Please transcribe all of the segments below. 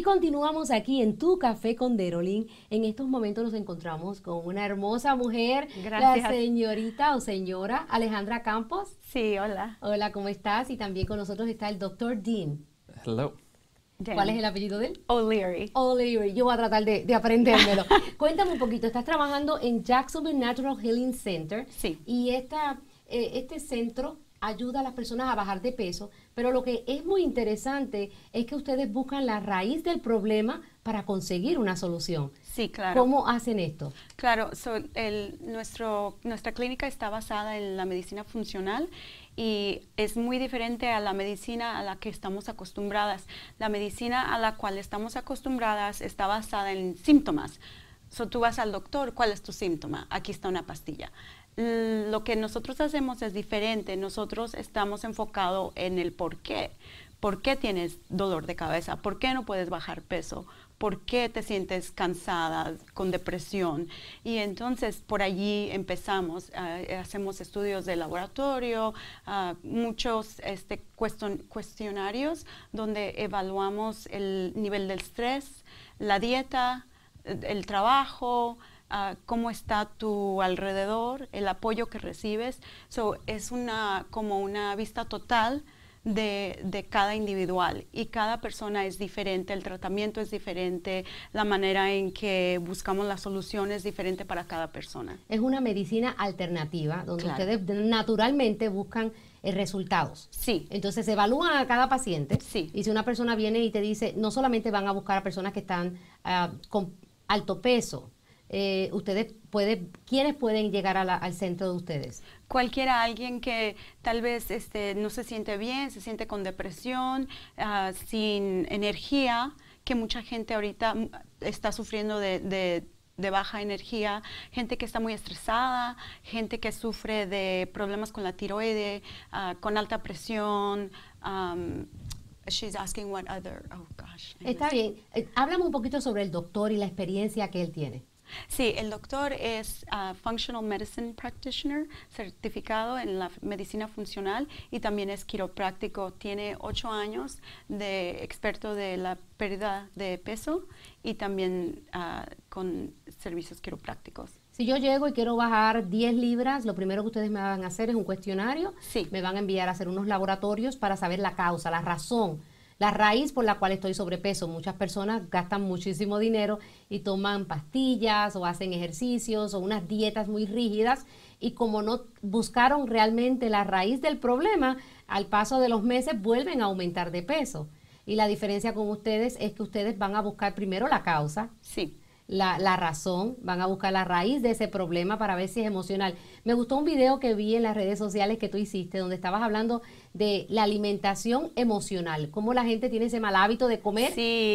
Y continuamos aquí en Tu Café con Derolín. En estos momentos nos encontramos con una hermosa mujer, la señorita o señora Alejandra Campos. Sí, hola. Hola, ¿cómo estás? Y también con nosotros está el doctor Dean. Hello. ¿Cuál es el apellido de él? O'Leary. O'Leary. Yo voy a tratar de, de aprendérmelo. Cuéntame un poquito. Estás trabajando en Jacksonville Natural Healing Center. Sí. Y esta, eh, este centro ayuda a las personas a bajar de peso, pero lo que es muy interesante es que ustedes buscan la raíz del problema para conseguir una solución. Sí, claro. ¿Cómo hacen esto? Claro, el, nuestro, nuestra clínica está basada en la medicina funcional y es muy diferente a la medicina a la que estamos acostumbradas. La medicina a la cual estamos acostumbradas está basada en síntomas tú vas al doctor, ¿cuál es tu síntoma? Aquí está una pastilla. Lo que nosotros hacemos es diferente. Nosotros estamos enfocados en el por qué. ¿Por qué tienes dolor de cabeza? ¿Por qué no puedes bajar peso? ¿Por qué te sientes cansada, con depresión? Y entonces por allí empezamos, ah, hacemos estudios de laboratorio, ah, muchos este, cuestionarios donde evaluamos el nivel del estrés, la dieta, el trabajo, ah, cómo está tu alrededor, el apoyo que recibes. So, es una, como una vista total de, de, cada individual y cada persona es diferente, el tratamiento es diferente, la manera en que buscamos la solución es diferente para cada persona. Es una medicina alternativa donde ustedes naturalmente buscan eh, resultados. Sí. Entonces evalúan a cada paciente. Sí. Y si una persona viene y te dice, no solamente van a buscar a personas que están ah, con alto peso, eh, ustedes puede, ¿quiénes pueden llegar al centro de ustedes? Cualquiera, alguien que tal vez este, no se siente bien, se siente con depresión, ah, sin energía, que mucha gente ahorita está sufriendo de, baja energía, gente que está muy estresada, gente que sufre de problemas con la tiroide, ah, con alta presión, She's asking what other, oh gosh. Está bien. Eh, háblame un poquito sobre el doctor y la experiencia que él tiene. Sí, el doctor es ah, Functional Medicine Practitioner, certificado en la medicina funcional y también es quiropráctico. Tiene ocho años de experto de la pérdida de peso y también ah, con servicios quiroprácticos. Si yo llego y quiero bajar 10 libras, lo primero que ustedes me van a hacer es un cuestionario. Sí. Me van a enviar a hacer unos laboratorios para saber la causa, la razón, la raíz por la cual estoy sobrepeso. Muchas personas gastan muchísimo dinero y toman pastillas o hacen ejercicios o unas dietas muy rígidas y como no buscaron realmente la raíz del problema, al paso de los meses vuelven a aumentar de peso. Y la diferencia con ustedes es que ustedes van a buscar primero la causa. Sí la, razón, van a buscar la raíz de ese problema para ver si es emocional. Me gustó un video que vi en las redes sociales que tú hiciste, donde estabas hablando de la alimentación emocional, cómo la gente tiene ese mal hábito de comer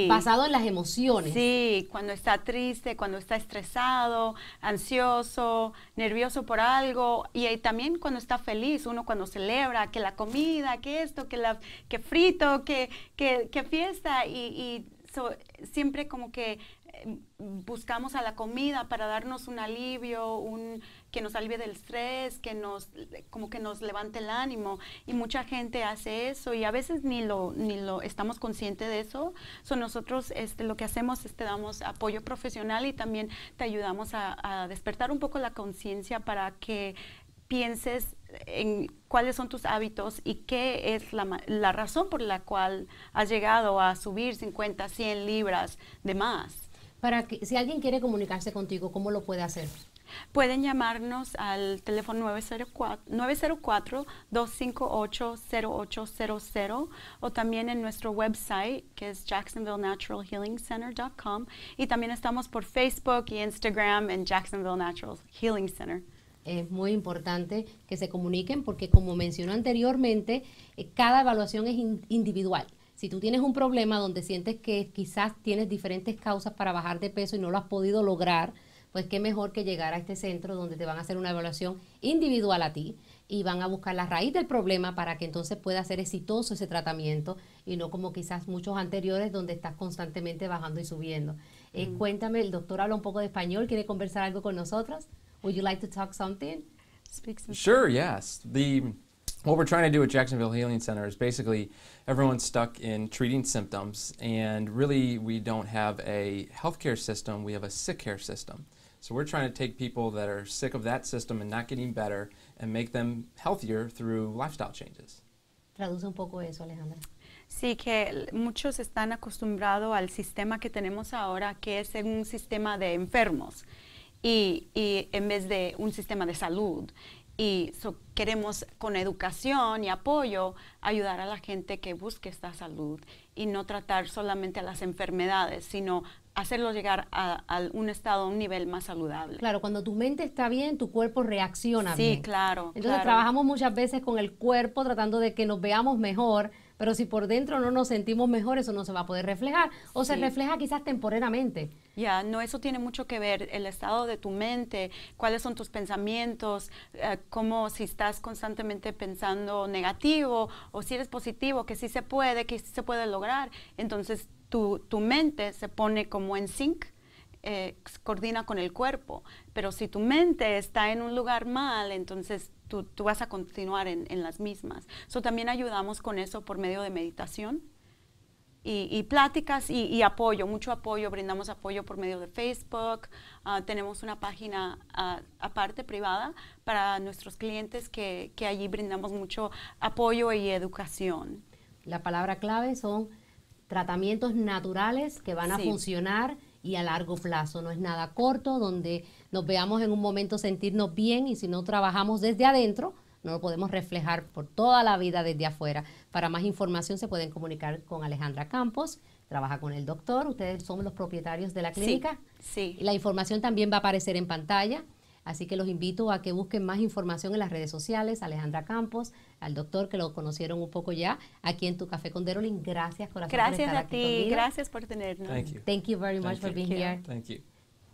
basado en las emociones. Sí, cuando está triste, cuando está estresado, ansioso, nervioso por algo, y, también cuando está feliz, uno cuando celebra que la comida, que esto, que, la, que frito, que, que, fiesta, y, siempre como que buscamos a la comida para darnos un alivio, un que nos alivie del estrés, que nos como que nos levante el ánimo y mucha gente hace eso y a veces ni lo ni lo estamos conscientes de eso. So nosotros este lo que hacemos es te damos apoyo profesional y también te ayudamos a, despertar un poco la conciencia para que pienses en cuáles son tus hábitos y qué es la razón por la cual has llegado a subir 50, 100 libras de más para que si alguien quiere comunicarse contigo, ¿cómo lo puede hacer? Pueden llamarnos al teléfono 904-258-0800 o también en nuestro website que es jacksonvillenaturalhealingcenter.com y también estamos por Facebook y Instagram en Jacksonville Natural Healing Center es muy importante que se comuniquen porque como mencionó anteriormente, eh, cada evaluación es individual. Si tú tienes un problema donde sientes que quizás tienes diferentes causas para bajar de peso y no lo has podido lograr, pues qué mejor que llegar a este centro donde te van a hacer una evaluación individual a ti y van a buscar la raíz del problema para que entonces pueda ser exitoso ese tratamiento y no como quizás muchos anteriores donde estás constantemente bajando y subiendo. Eh, mm. cuéntame, el doctor habla un poco de español, quiere conversar algo con nosotros. Would you like to talk something? Sure, yes. what we're trying to do at Jacksonville Healing Center is basically everyone's stuck in treating symptoms, and really we don't have a healthcare system, we have a sick care system. So we're trying to take people that are sick of that system and not getting better and make them healthier through lifestyle changes. Traduce un poco eso, Alejandra. Sí, que muchos están acostumbrados al sistema que tenemos ahora, que es un sistema de enfermos. Y, y, en vez de un sistema de salud. Y queremos con educación y apoyo ayudar a la gente que busque esta salud y no tratar solamente a las enfermedades, sino hacerlo llegar a, un estado, a un nivel más saludable. Claro, cuando tu mente está bien, tu cuerpo reacciona bien. Sí, claro. Entonces trabajamos muchas veces con el cuerpo tratando de que nos veamos mejor, pero si por dentro no nos sentimos mejor, eso no se va a poder reflejar o se refleja quizás temporeramente. Ya, no, eso tiene mucho que ver el estado de tu mente, cuáles son tus pensamientos, eh, cómo si estás constantemente pensando negativo o si eres positivo, que sí se puede, que sí se puede lograr. Entonces tu, mente se pone como en sync eh, coordina con el cuerpo, pero si tu mente está en un lugar mal, entonces tú, vas a continuar en, las mismas. So, también ayudamos con eso por medio de meditación. Y, pláticas y, apoyo, mucho apoyo, brindamos apoyo por medio de Facebook, ah, tenemos una página ah, aparte privada para nuestros clientes que, allí brindamos mucho apoyo y educación. La palabra clave son tratamientos naturales que van a funcionar y a largo plazo. No es nada corto donde nos veamos en un momento sentirnos bien y si no trabajamos desde adentro, no lo podemos reflejar por toda la vida desde afuera. Para más información se pueden comunicar con Alejandra Campos, trabaja con el doctor, ustedes son los propietarios de la clínica. Sí. La información también va a aparecer en pantalla. Así que los invito a que busquen más información en las redes sociales, Alejandra Campos, al doctor que lo conocieron un poco ya, aquí en Tu Café con Derolin. Gracias, corazón. Gracias a ti, gracias por tenernos. Thank you. Thank you very much for being here. Thank you.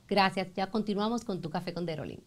Gracias, ya continuamos con Tu Café con Derolin.